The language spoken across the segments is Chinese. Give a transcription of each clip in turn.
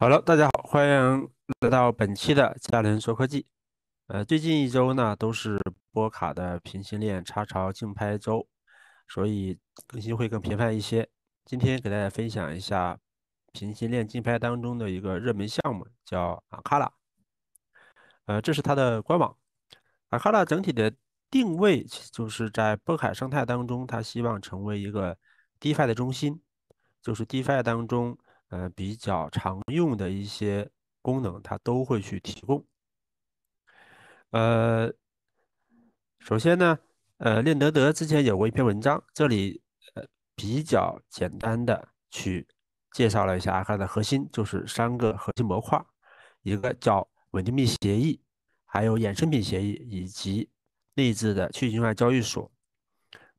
好了，大家好，欢迎来到本期的嘉伦说科技。呃，最近一周呢都是波卡的平行链插槽竞拍周，所以更新会更频繁一些。今天给大家分享一下平行链竞拍当中的一个热门项目，叫阿卡拉。呃，这是它的官网。阿卡拉整体的定位就是在波卡生态当中，它希望成为一个 DeFi 的中心，就是 DeFi 当中。呃，比较常用的一些功能，它都会去提供。呃，首先呢，呃，练德德之前有过一篇文章，这里呃比较简单的去介绍了一下它的核心，就是三个核心模块，一个叫稳定币协议，还有衍生品协议，以及内置的去中心化交易所。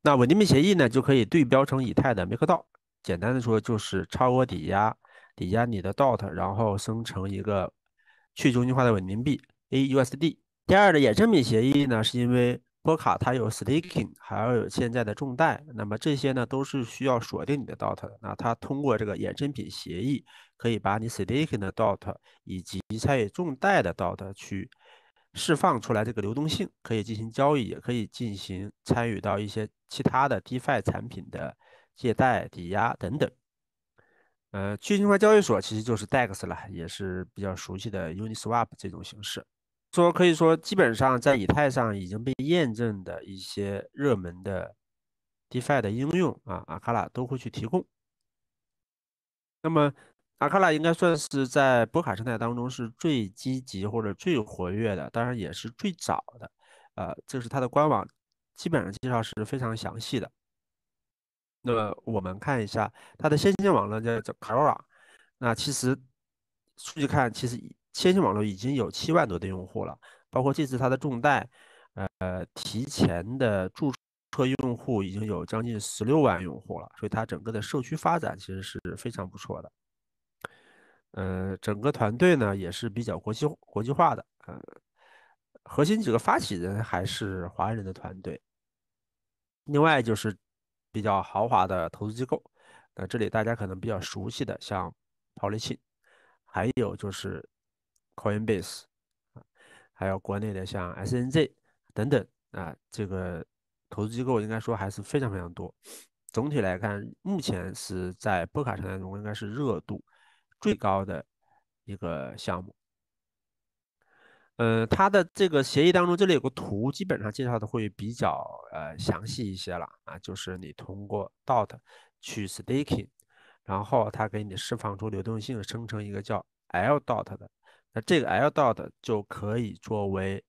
那稳定币协议呢，就可以对标成以太的梅克道。简单的说就是超额抵押，抵押你的 DOT，然后生成一个去中心化的稳定币 AUSD。第二的衍生品协议呢，是因为波卡它有 Staking，还要有现在的重贷，那么这些呢都是需要锁定你的 DOT 的。那它通过这个衍生品协议，可以把你 Staking 的 DOT 以及参与重贷的 DOT 去释放出来，这个流动性可以进行交易，也可以进行参与到一些其他的 DeFi 产品的。借贷、抵押等等，呃，去中心化交易所其实就是 DEX 了，也是比较熟悉的 Uniswap 这种形式。说可以说，基本上在以太上已经被验证的一些热门的 DeFi 的应用啊 a c a a 都会去提供。那么 a c a a 应该算是在波卡生态当中是最积极或者最活跃的，当然也是最早的。呃，这是它的官网，基本上介绍是非常详细的。那么我们看一下它的先行网络叫叫 Carora，那其实数据看，其实先行网络已经有七万多的用户了，包括这次它的重贷，呃，提前的注册用户已经有将近十六万用户了，所以它整个的社区发展其实是非常不错的。呃，整个团队呢也是比较国际国际化的，呃，核心几个发起人还是华人的团队，另外就是。比较豪华的投资机构，那这里大家可能比较熟悉的，像 p a u l i n 还有就是 Coinbase，啊，还有国内的像 SNZ 等等啊，这个投资机构应该说还是非常非常多。总体来看，目前是在波卡城当中应该是热度最高的一个项目。呃，它的这个协议当中，这里有个图，基本上介绍的会比较呃详细一些了啊。就是你通过 DOT 去 staking，然后它给你释放出流动性，生成一个叫 L DOT 的，那这个 L DOT 就可以作为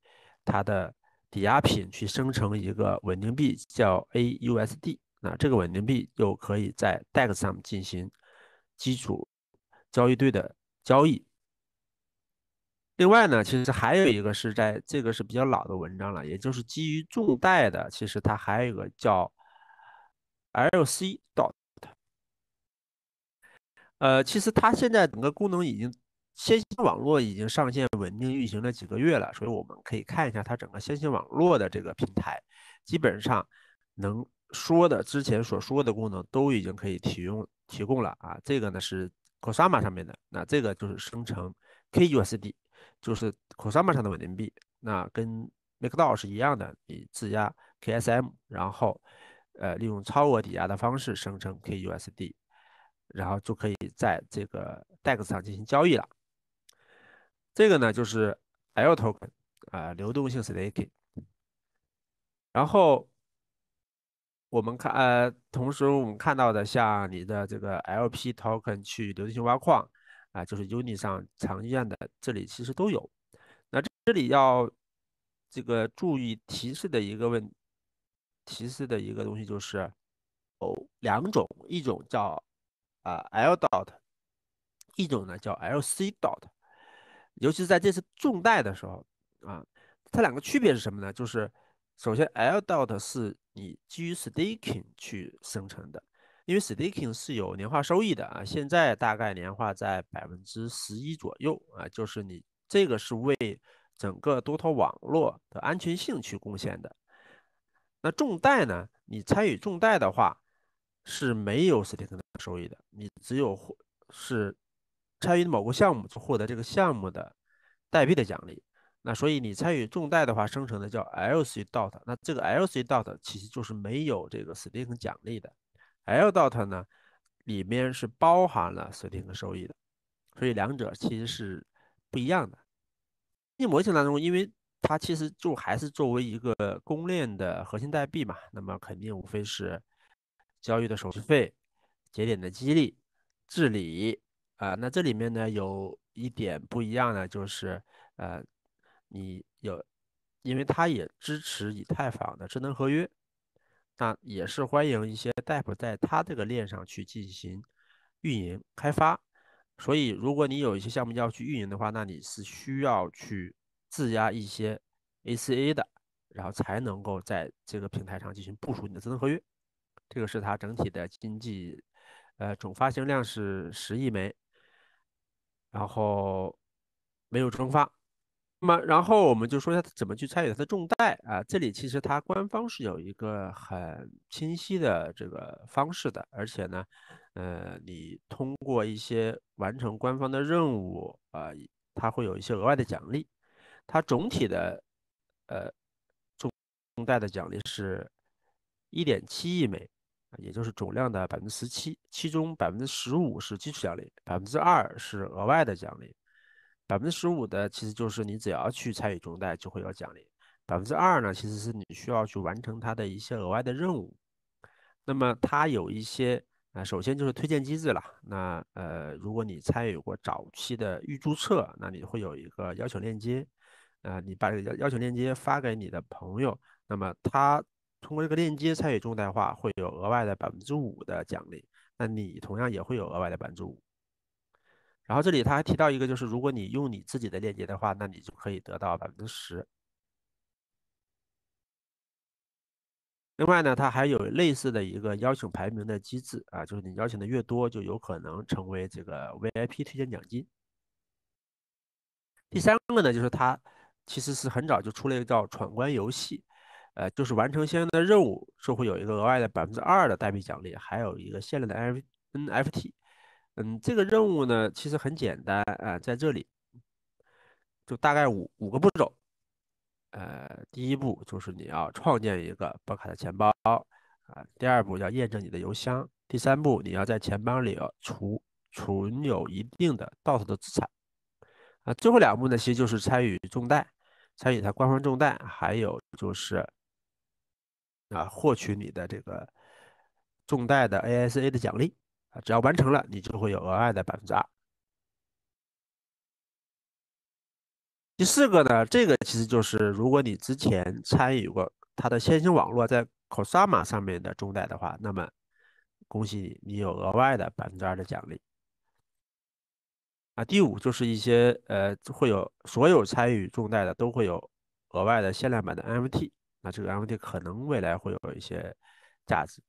它的抵押品去生成一个稳定币叫 AUSD，那这个稳定币又可以在 d e x 上进行基础交易对的交易。另外呢，其实还有一个是在这个是比较老的文章了，也就是基于众贷的。其实它还有一个叫 L C dot。呃，其实它现在整个功能已经先行网络已经上线稳定运行了几个月了，所以我们可以看一下它整个先行网络的这个平台，基本上能说的之前所说的功能都已经可以提供提供了啊。这个呢是 Cosma 上面的，那这个就是生成 K u S D。就是 c o s m 上的稳定币，那跟 MakerDAO 是一样的，你质押 KSM，然后，呃，利用超额抵押的方式生成 KUSD，然后就可以在这个 Dex 上进行交易了。这个呢就是 L token，啊，流动性 Staking。然后我们看，呃，同时我们看到的像你的这个 LP token 去流动性挖矿。啊，就是 Uni 上常见的，这里其实都有。那这这里要这个注意提示的一个问，提示的一个东西就是哦，两种，一种叫啊 L dot，一种呢叫 L C dot。尤其是在这次重带的时候啊，它两个区别是什么呢？就是首先 L dot 是你基于 Staking 去生成的。因为 staking 是有年化收益的啊，现在大概年化在百分之十一左右啊，就是你这个是为整个多头网络的安全性去贡献的。那重贷呢？你参与重贷的话是没有 staking 的收益的，你只有获是参与某个项目就获得这个项目的代币的奖励。那所以你参与重贷的话，生成的叫 LC DOT，那这个 LC DOT 其实就是没有这个 staking 奖励的。L dot 呢，里面是包含了锁定和收益的，所以两者其实是不一样的。一模型当中，因为它其实就还是作为一个公链的核心代币嘛，那么肯定无非是交易的手续费、节点的激励、治理啊。那这里面呢，有一点不一样的就是，呃，你有，因为它也支持以太坊的智能合约。那也是欢迎一些 d a p 在它这个链上去进行运营开发，所以如果你有一些项目要去运营的话，那你是需要去质押一些 ACA 的，然后才能够在这个平台上进行部署你的智能合约。这个是它整体的经济，呃，总发行量是十亿枚，然后没有重发。那么，然后我们就说一下怎么去参与它的重贷啊。这里其实它官方是有一个很清晰的这个方式的，而且呢，呃，你通过一些完成官方的任务啊，它会有一些额外的奖励。它总体的，呃，重重代的奖励是1.7亿美，也就是总量的百分之十七，其中百分之十五是基础奖励，百分之二是额外的奖励。百分之十五的其实就是你只要去参与中代就会有奖励，百分之二呢其实是你需要去完成它的一些额外的任务。那么它有一些呃，首先就是推荐机制了。那呃，如果你参与过早期的预注册，那你会有一个邀请链接，呃，你把这个邀请链接发给你的朋友，那么他通过这个链接参与中代话会有额外的百分之五的奖励，那你同样也会有额外的百分之五。然后这里他还提到一个，就是如果你用你自己的链接的话，那你就可以得到百分之十。另外呢，它还有类似的一个邀请排名的机制啊，就是你邀请的越多，就有可能成为这个 VIP 推荐奖金。第三个呢，就是他其实是很早就出了一个叫闯关游戏，呃，就是完成相应的任务就会有一个额外的百分之二的代币奖励，还有一个限量的 NFT。嗯，这个任务呢其实很简单啊，在这里就大概五五个步骤。呃，第一步就是你要创建一个波卡的钱包啊，第二步要验证你的邮箱，第三步你要在钱包里储存有一定的 DOT 的资产啊，最后两步呢其实就是参与重贷，参与它官方重贷，还有就是啊获取你的这个重贷的 ASA 的奖励。啊，只要完成了，你就会有额外的百分之二。第四个呢，这个其实就是，如果你之前参与过它的先行网络在 Cosama 上面的中代的话，那么恭喜你，你有额外的百分之二的奖励。啊，第五就是一些呃，会有所有参与中代的都会有额外的限量版的 MVT，那这个 MVT 可能未来会有一些价值。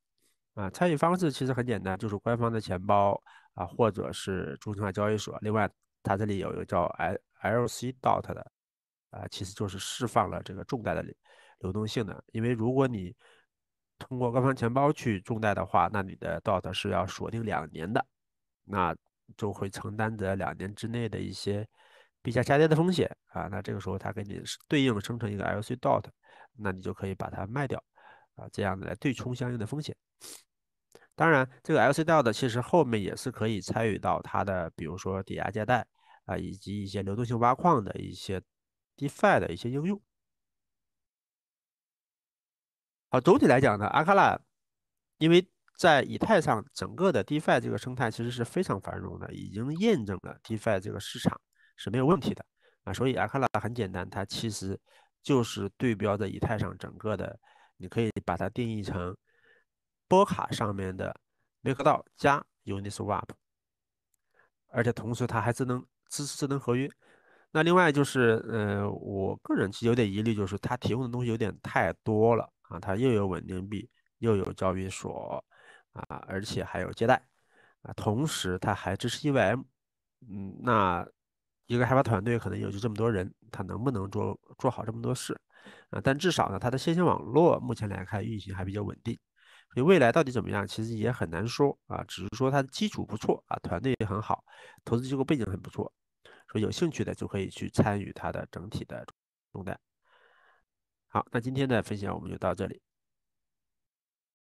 啊，参与方式其实很简单，就是官方的钱包啊，或者是中心化交易所。另外，它这里有一个叫 L L C DOT 的，啊，其实就是释放了这个重贷的流动性。的，因为如果你通过官方钱包去重贷的话，那你的 DOT 是要锁定两年的，那就会承担着两年之内的一些币价下跌的风险啊。那这个时候，它给你对应生成一个 L C DOT，那你就可以把它卖掉。啊，这样子来对冲相应的风险。当然，这个 L C D 的其实后面也是可以参与到它的，比如说抵押借贷啊，以及一些流动性挖矿的一些 DeFi 的一些应用。好，总体来讲呢，阿卡拉，因为在以太上整个的 DeFi 这个生态其实是非常繁荣的，已经验证了 DeFi 这个市场是没有问题的啊。所以阿卡拉很简单，它其实就是对标着以太上整个的。你可以把它定义成波卡上面的 MakerDao 加 Uniswap，而且同时它还智能支持智能合约。那另外就是，呃，我个人有点疑虑，就是它提供的东西有点太多了啊，它又有稳定币，又有交易所啊，而且还有借贷啊，同时它还支持 EVM，嗯，那。一个开发团队可能有就这么多人，他能不能做做好这么多事啊？但至少呢，它的线性网络目前来看运行还比较稳定。所以未来到底怎么样，其实也很难说啊。只是说它的基础不错啊，团队也很好，投资机构背景很不错。所以有兴趣的就可以去参与它的整体的中单。好，那今天的分享我们就到这里。